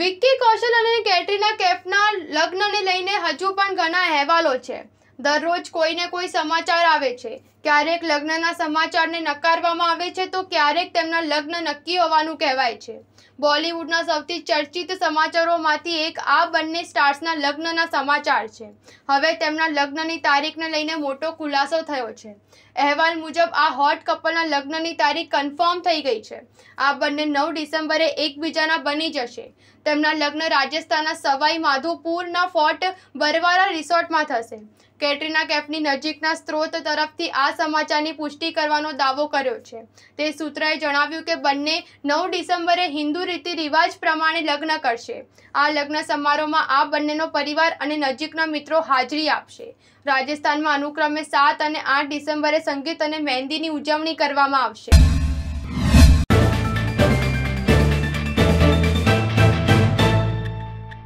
વિક્કી કૌશલ અને કેટરીના કેફના લગ્નને લઈને હજુ પણ ઘણા અહેવાલો છે દરરોજ કોઈને કોઈ સમાચાર આવે છે ક્યારેક લગ્નના સમાચારને નકારવામાં આવે છે તો ક્યારેક તેમના લગ્ન નક્કી હોવાનું કહેવાય છે બોલિવૂડના સૌથી ચર્ચિત સમાચારોમાંથી એક આ બંને સ્ટાર્સના લગ્નના સમાચાર છે હવે તેમના લગ્નની તારીખને લઈને મોટો ખુલાસો થયો છે અહેવાલ મુજબ આ હોટ કપલના લગ્નની તારીખ કન્ફર્મ થઈ ગઈ છે આ બંને નવ ડિસેમ્બરે એકબીજાના બની જશે તેમના લગ્ન રાજસ્થાનના સવાઈ માધોપુરના ફોર્ટ બરવારા રિસોર્ટમાં થશે કેટરીના કેફની નજીકના સ્ત્રોત તરફથી આ સમાચારની પુષ્ટિ કરવાનો દાવો કર્યો છે તે સૂત્રએ જણાવ્યું કે બંને નવ ડિસેમ્બરે હિન્દુ રીતિ રિવાજ પ્રમાણે લગ્ન કરશે આ લગ્ન સમારોહમાં આ બંનેનો પરિવાર અને નજીકના મિત્રો હાજરી આપશે રાજસ્થાનમાં અનુક્રમે સાત અને આઠ ડિસેમ્બરે સંગીત અને મહેંદીની ઉજવણી કરવામાં આવશે